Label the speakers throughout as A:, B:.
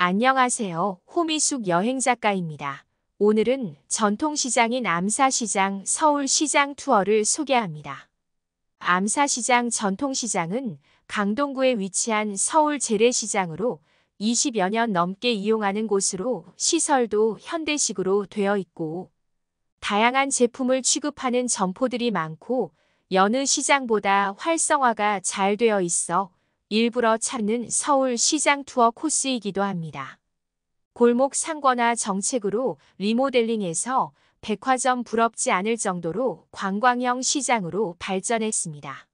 A: 안녕하세요. 호미숙 여행작가입니다. 오늘은 전통시장인 암사시장 서울시장 투어를 소개합니다. 암사시장 전통시장은 강동구에 위치한 서울 재래시장으로 20여 년 넘게 이용하는 곳으로 시설도 현대식으로 되어 있고 다양한 제품을 취급하는 점포들이 많고 여느 시장보다 활성화가 잘 되어 있어 일부러 찾는 서울 시장 투어 코스이기도 합니다. 골목 상권화 정책으로 리모델링해서 백화점 부럽지 않을 정도로 관광형 시장으로 발전했습니다.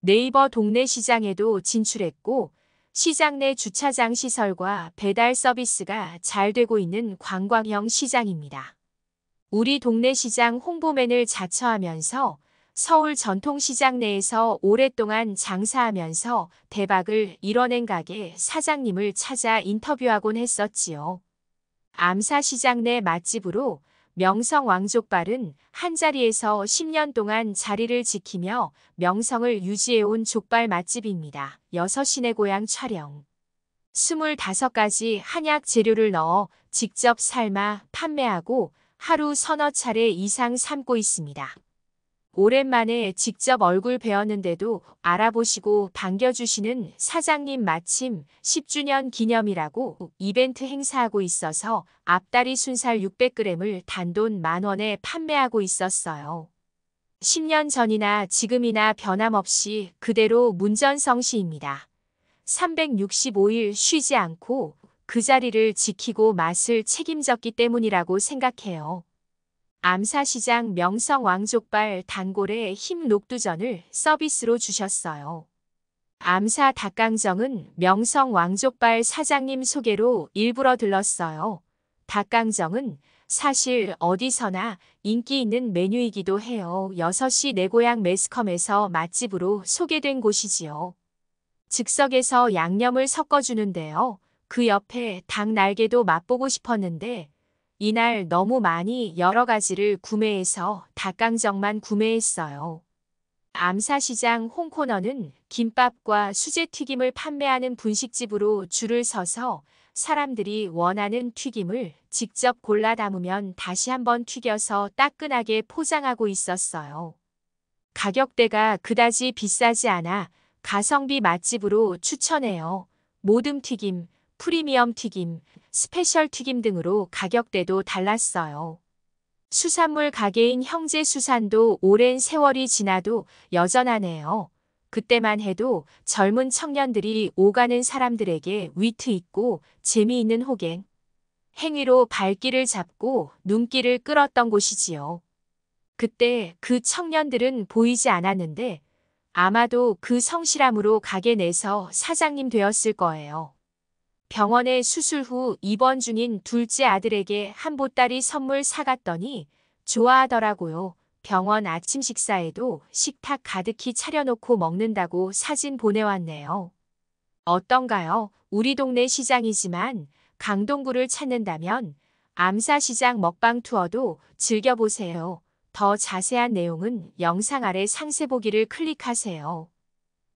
A: 네이버 동네 시장에도 진출했고 시장 내 주차장 시설과 배달 서비스가 잘 되고 있는 관광형 시장입니다. 우리 동네 시장 홍보맨을 자처하면서 서울 전통시장 내에서 오랫동안 장사하면서 대박을 이뤄낸 가게 사장님을 찾아 인터뷰하곤 했었지요. 암사시장 내 맛집으로 명성 왕족발은 한자리에서 10년 동안 자리를 지키며 명성을 유지해온 족발 맛집입니다. 6시내 고향 촬영 25가지 한약 재료를 넣어 직접 삶아 판매하고 하루 서너 차례 이상 삶고 있습니다. 오랜만에 직접 얼굴 배었는데도 알아보시고 반겨주시는 사장님 마침 10주년 기념이라고 이벤트 행사하고 있어서 앞다리 순살 600g을 단돈 만원에 판매하고 있었어요. 10년 전이나 지금이나 변함없이 그대로 문전성시입니다. 365일 쉬지 않고 그 자리를 지키고 맛을 책임졌기 때문이라고 생각해요. 암사시장 명성왕족발 단골의 힘 녹두전을 서비스로 주셨어요. 암사 닭강정은 명성왕족발 사장님 소개로 일부러 들렀어요. 닭강정은 사실 어디서나 인기 있는 메뉴이기도 해요. 6시 내 고향 매스컴에서 맛집으로 소개된 곳이지요. 즉석에서 양념을 섞어주는데요. 그 옆에 닭 날개도 맛보고 싶었는데 이날 너무 많이 여러 가지를 구매해서 닭강정만 구매했어요. 암사시장 홍코너는 김밥과 수제튀김을 판매하는 분식집으로 줄을 서서 사람들이 원하는 튀김을 직접 골라 담으면 다시 한번 튀겨서 따끈하게 포장하고 있었어요. 가격대가 그다지 비싸지 않아 가성비 맛집으로 추천해요. 모듬 튀김, 프리미엄 튀김, 스페셜 튀김 등으로 가격대도 달랐어요. 수산물 가게인 형제 수산도 오랜 세월이 지나도 여전하네요. 그때만 해도 젊은 청년들이 오가는 사람들에게 위트 있고 재미있는 호갱, 행위로 발길을 잡고 눈길을 끌었던 곳이지요. 그때 그 청년들은 보이지 않았는데 아마도 그 성실함으로 가게 내서 사장님 되었을 거예요. 병원에 수술 후 입원 중인 둘째 아들에게 한보따리 선물 사갔더니 좋아하더라고요. 병원 아침 식사에도 식탁 가득히 차려놓고 먹는다고 사진 보내왔네요. 어떤가요? 우리 동네 시장이지만 강동구를 찾는다면 암사시장 먹방 투어도 즐겨보세요. 더 자세한 내용은 영상 아래 상세 보기를 클릭하세요.